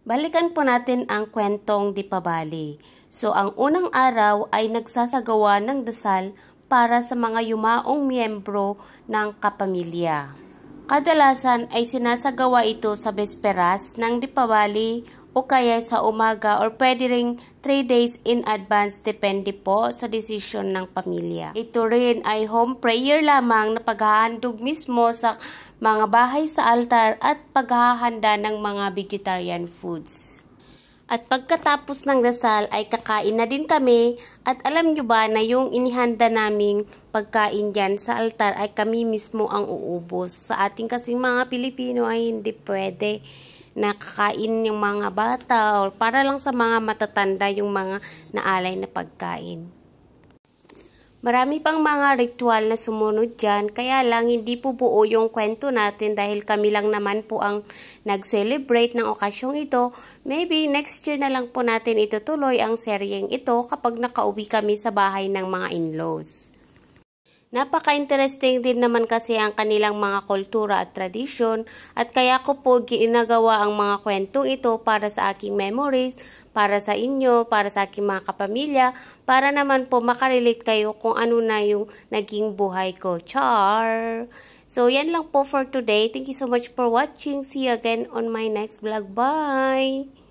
Balikan po natin ang kwentong di So ang unang araw ay nagsasagawa ng dasal para sa mga yumaong miyembro ng kapamilya. Kadalasan ay sinasagawa ito sa besperas ng Dipawali o kaya sa umaga or pwede ring 3 days in advance depende po sa desisyon ng pamilya. Ito rin ay home prayer lamang na paghahandog mismo sa mga bahay sa altar at paghahanda ng mga vegetarian foods. At pagkatapos ng dasal ay kakain na din kami at alam nyo ba na yung inihanda naming pagkain dyan sa altar ay kami mismo ang uubos. Sa ating kasing mga Pilipino ay hindi pwede nakakain yung mga bata or para lang sa mga matatanda yung mga naalay na pagkain. Marami pang mga ritual na sumunod dyan, kaya lang hindi po buo yung kwento natin dahil kami lang naman po ang nag-celebrate ng okasyong ito. Maybe next year na lang po natin itutuloy ang seryeng ito kapag nakauwi kami sa bahay ng mga in-laws. Napaka-interesting din naman kasi ang kanilang mga kultura at tradisyon at kaya ko po ginagawa ang mga kwentong ito para sa aking memories, para sa inyo, para sa aking mga kapamilya, para naman po makarelate kayo kung ano na yung naging buhay ko. Char! So, yan lang po for today. Thank you so much for watching. See you again on my next vlog. Bye!